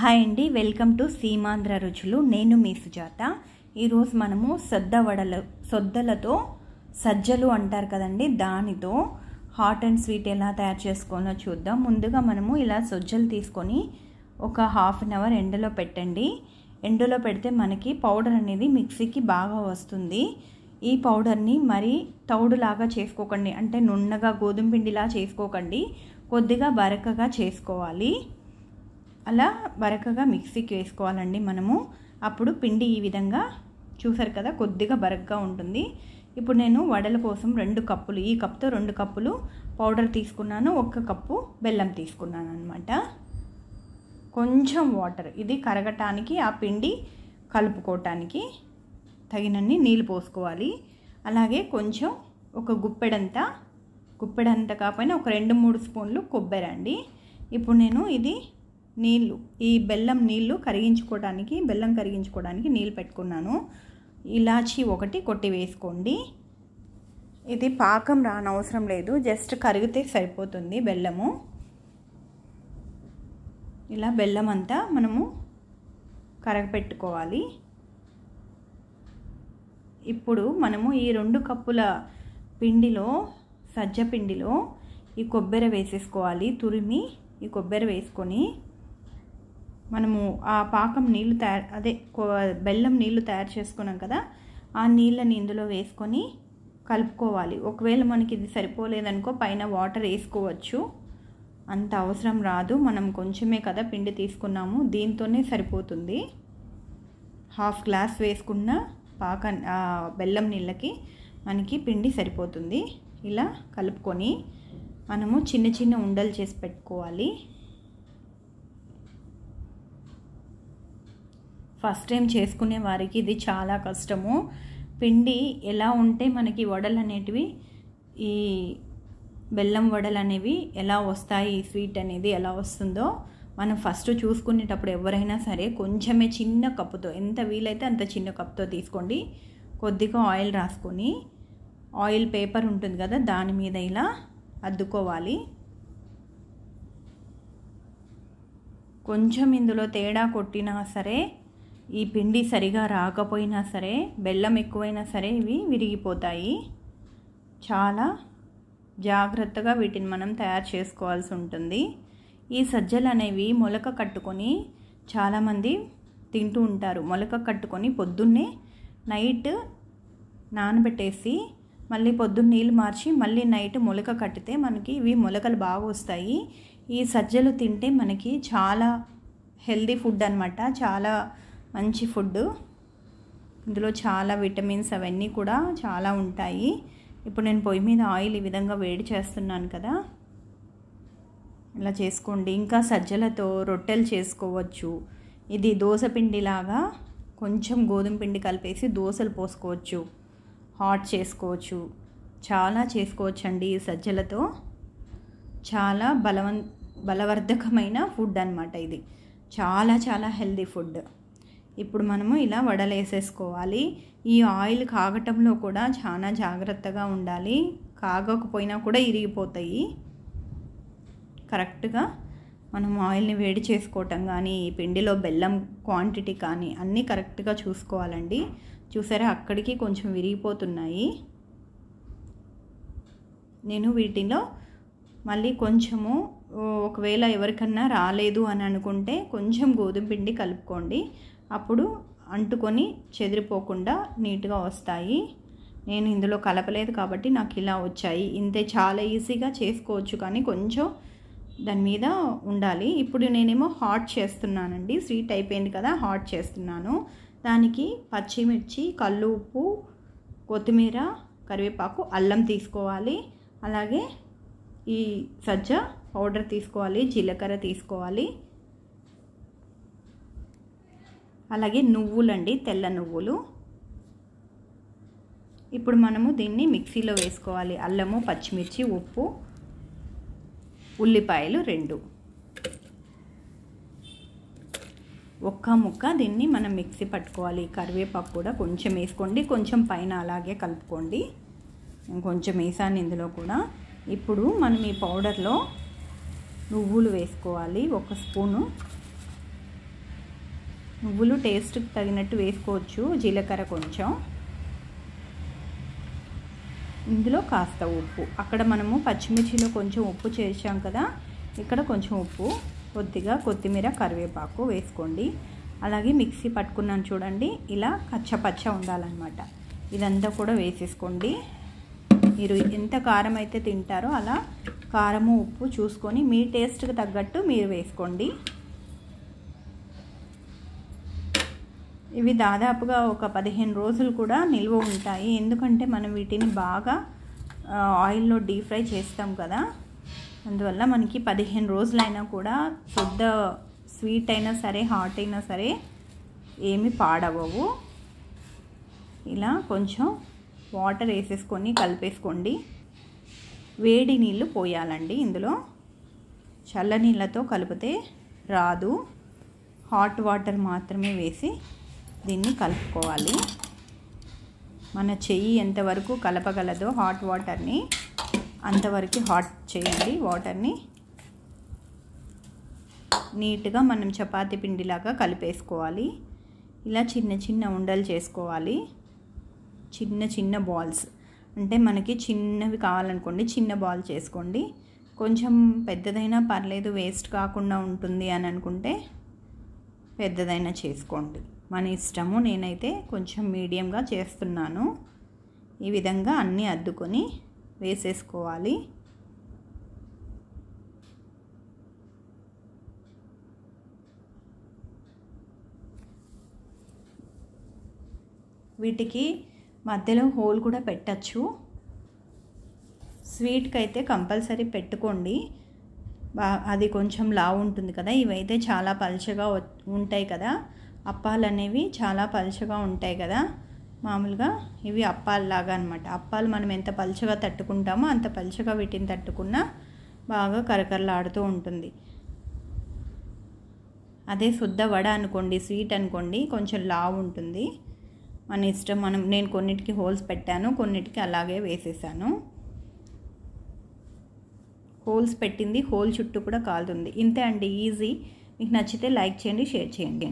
hi అండి welcome to Seemandhra రుచులు నేను మీ సుజాత ఈరోజు మనము సొద్ద వడలు సొద్దలతో సజ్జలు అంటారు కదండి దానితో హాట్ అండ్ స్వీట్ ఎలా తయారు చేసుకోవాలో చూద్దాం ముందుగా మనము ఇలా సొజ్జలు తీసుకొని ఒక హాఫ్ అన్ అవర్ ఎండలో పెట్టండి ఎండలో పెడితే మనకి పౌడర్ అనేది మిక్సీకి బాగా వస్తుంది ఈ పౌడర్ని మరి తౌడులాగా చేసుకోకండి అంటే నున్నగా గోధుమ పిండిలా చేసుకోకండి కొద్దిగా బరకగా చేసుకోవాలి అలా బరకగా మిక్సీకి వేసుకోవాలండి మనము అప్పుడు పిండి ఈ విధంగా చూసారు కదా కొద్దిగా బరకగా ఉంటుంది ఇప్పుడు నేను వడల కోసం రెండు కప్పులు ఈ కప్తో రెండు కప్పులు పౌడర్ తీసుకున్నాను ఒక్క కప్పు బెల్లం తీసుకున్నాను అనమాట కొంచెం వాటర్ ఇది కరగటానికి ఆ పిండి కలుపుకోవటానికి తగినన్ని నీళ్ళు పోసుకోవాలి అలాగే కొంచెం ఒక గుప్పెడంతా గుప్పెడంత కాకపోయినా ఒక రెండు మూడు స్పూన్లు కొబ్బరి అండి ఇప్పుడు నేను ఇది నీళ్ళు ఈ బెల్లం నీళ్ళు కరిగించుకోవడానికి బెల్లం కరిగించుకోవడానికి నీళ్ళు పెట్టుకున్నాను ఇలాచి ఒకటి కొట్టి వేసుకోండి ఇది పాకం రానవసరం లేదు జస్ట్ కరిగితే సరిపోతుంది బెల్లము ఇలా బెల్లం అంతా మనము కరగపెట్టుకోవాలి ఇప్పుడు మనము ఈ రెండు కప్పుల పిండిలో సజ్జ పిండిలో ఈ కొబ్బరి వేసేసుకోవాలి తురిమి ఈ కొబ్బరి వేసుకొని మనము ఆ పాకం నీళ్ళు తయారు అదే బెల్లం నీళ్ళు తయారు చేసుకున్నాం కదా ఆ నీళ్ళని ఇందులో వేసుకొని కలుపుకోవాలి ఒకవేళ మనకి ఇది సరిపోలేదనుకో పైన వాటర్ వేసుకోవచ్చు అంత అవసరం రాదు మనం కొంచెమే కదా పిండి తీసుకున్నాము దీంతోనే సరిపోతుంది హాఫ్ గ్లాస్ వేసుకున్న పాక బెల్లం నీళ్ళకి మనకి పిండి సరిపోతుంది ఇలా కలుపుకొని మనము చిన్న చిన్న ఉండలు చేసి పెట్టుకోవాలి ఫస్ట్ టైం చేసుకునే వారికి ఇది చాలా కష్టము పిండి ఎలా ఉంటే మనకి వడలు అనేటివి ఈ బెల్లం వడలు అనేవి ఎలా వస్తాయి స్వీట్ అనేది ఎలా వస్తుందో మనం ఫస్ట్ చూసుకునేటప్పుడు ఎవరైనా సరే కొంచెమే చిన్న కప్పుతో ఎంత వీలైతే అంత చిన్న కప్పుతో తీసుకోండి కొద్దిగా ఆయిల్ రాసుకొని ఆయిల్ పేపర్ ఉంటుంది కదా దాని మీద ఇలా అద్దుకోవాలి కొంచెం ఇందులో తేడా కొట్టినా సరే ఈ పిండి సరిగా రాకపోయినా సరే బెల్లం ఎక్కువైనా సరే ఇవి విరిగిపోతాయి చాలా జాగ్రత్తగా వీటిని మనం తయారు చేసుకోవాల్సి ఉంటుంది ఈ సజ్జలు అనేవి మొలక కట్టుకొని చాలామంది తింటూ ఉంటారు మొలక కట్టుకొని పొద్దున్నే నైట్ నానబెట్టేసి మళ్ళీ పొద్దున్న నీళ్ళు మార్చి మళ్ళీ నైట్ మొలక కట్టితే మనకి ఇవి మొలకలు బాగా వస్తాయి ఈ సజ్జలు తింటే మనకి చాలా హెల్దీ ఫుడ్ అనమాట చాలా మంచి ఫుడ్ ఇందులో చాలా విటమిన్స్ అవన్నీ కూడా చాలా ఉంటాయి ఇప్పుడు నేను పొయ్యి మీద ఆయిల్ ఈ విధంగా వేడి చేస్తున్నాను కదా ఇలా చేసుకోండి ఇంకా సజ్జలతో రొట్టెలు చేసుకోవచ్చు ఇది దోశ పిండిలాగా కొంచెం గోధుమ పిండి కలిపేసి దోశలు పోసుకోవచ్చు హాట్ చేసుకోవచ్చు చాలా చేసుకోవచ్చు అండి ఈ సజ్జలతో చాలా బలవన్ బలవర్ధకమైన ఫుడ్ అనమాట ఇది చాలా చాలా హెల్దీ ఫుడ్ ఇప్పుడు మనము ఇలా వడలు వేసేసుకోవాలి ఈ ఆయిల్ కాగటంలో కూడా చాలా జాగ్రత్తగా ఉండాలి కాగకపోయినా కూడా ఇరిగిపోతాయి కరెక్ట్గా మనం ఆయిల్ని వేడి చేసుకోవటం కానీ ఈ పిండిలో బెల్లం క్వాంటిటీ కానీ అన్నీ కరెక్ట్గా చూసుకోవాలండి చూసారా అక్కడికి కొంచెం విరిగిపోతున్నాయి నేను వీటిలో మళ్ళీ కొంచెము ఒకవేళ ఎవరికన్నా రాలేదు అని అనుకుంటే కొంచెం గోధుమ పిండి కలుపుకోండి అప్పుడు అంటుకొని చెదిరిపోకుండా నీట్గా వస్తాయి నేను ఇందులో కలపలేదు కాబట్టి నాకు ఇలా వచ్చాయి ఇంతే చాలా ఈజీగా చేసుకోవచ్చు కానీ కొంచెం దాని మీద ఉండాలి ఇప్పుడు నేనేమో హాట్ చేస్తున్నానండి స్వీట్ అయిపోయింది కదా హాట్ చేస్తున్నాను దానికి పచ్చిమిర్చి ఉప్పు కొత్తిమీర కరివేపాకు అల్లం తీసుకోవాలి అలాగే ఈ సజ్జ పౌడర్ తీసుకోవాలి జీలకర్ర తీసుకోవాలి అలాగే నువ్వులండి తెల్ల నువ్వులు ఇప్పుడు మనము దీన్ని మిక్సీలో వేసుకోవాలి అల్లము పచ్చిమిర్చి ఉప్పు ఉల్లిపాయలు రెండు ఒక్క ముక్క దీన్ని మనం మిక్సీ పట్టుకోవాలి కరివేపాకు కూడా కొంచెం వేసుకోండి కొంచెం పైన అలాగే కలుపుకోండి కొంచెం వేసాను ఇందులో కూడా ఇప్పుడు మనం ఈ పౌడర్లో నువ్వులు వేసుకోవాలి ఒక స్పూను నువ్వులు టేస్ట్కి తగినట్టు వేసుకోవచ్చు జీలకర్ర కొంచెం ఇందులో కాస్త ఉప్పు అక్కడ మనము పచ్చిమిర్చిలో కొంచెం ఉప్పు చేసాం కదా ఇక్కడ కొంచెం ఉప్పు కొద్దిగా కొత్తిమీర కరివేపాకు వేసుకోండి అలాగే మిక్సీ పట్టుకున్నాను చూడండి ఇలా కచ్చపచ్చ ఉండాలన్నమాట ఇదంతా కూడా వేసేసుకోండి మీరు ఎంత కారం అయితే తింటారో అలా కారము ఉప్పు చూసుకొని మీ టేస్ట్కి తగ్గట్టు మీరు వేసుకోండి ఇవి దాదాపుగా ఒక పదిహేను రోజులు కూడా నిల్వ ఉంటాయి ఎందుకంటే మనం వీటిని బాగా ఆయిల్లో డీప్ ఫ్రై చేస్తాం కదా అందువల్ల మనకి పదిహేను రోజులైనా కూడా పెద్ద స్వీట్ అయినా సరే హాట్ అయినా సరే ఏమి పాడవవు ఇలా కొంచెం వాటర్ వేసేసుకొని కలిపేసుకోండి వేడి నీళ్ళు పోయాలండి ఇందులో చల్ల నీళ్ళతో కలిపితే రాదు హాట్ వాటర్ మాత్రమే వేసి దీన్ని కలుపుకోవాలి మన చెయ్యి ఎంతవరకు కలపగలదో హాట్ వాటర్ని అంతవరకు హాట్ చేయండి వాటర్ని నీట్గా మనం చపాతి పిండిలాగా కలిపేసుకోవాలి ఇలా చిన్న చిన్న ఉండలు చేసుకోవాలి చిన్న చిన్న బాల్స్ అంటే మనకి చిన్నవి కావాలనుకోండి చిన్న బాల్ చేసుకోండి కొంచెం పెద్దదైనా పర్లేదు వేస్ట్ కాకుండా ఉంటుంది అని అనుకుంటే పెద్దదైనా చేసుకోండి మన ఇష్టము నేనైతే కొంచెం మీడియంగా చేస్తున్నాను ఈ విధంగా అన్నీ అద్దుకొని వేసేసుకోవాలి వీటికి మధ్యలో హోల్ కూడా పెట్టచ్చు స్వీట్కి అయితే కంపల్సరీ పెట్టుకోండి అది కొంచెం లావు ఉంటుంది కదా ఇవైతే చాలా పలుచగా ఉంటాయి కదా అప్పాలు అనేవి చాలా పలుచగా ఉంటాయి కదా మామూలుగా ఇవి అప్పాలలాగా అనమాట అప్పాలు మనం ఎంత పలుచగా తట్టుకుంటామో అంత పలుచగా వీటిని తట్టుకున్నా బాగా కరకరలాడుతూ ఉంటుంది అదే శుద్ధ వడ అనుకోండి స్వీట్ అనుకోండి కొంచెం లావు ఉంటుంది మన ఇష్టం మనం నేను కొన్నిటికి హోల్స్ పెట్టాను కొన్నిటికి అలాగే వేసేసాను హోల్స్ పెట్టింది హోల్ చుట్టూ కూడా కాలుతుంది ఇంతే అండి ఈజీ మీకు నచ్చితే లైక్ చేయండి షేర్ చేయండి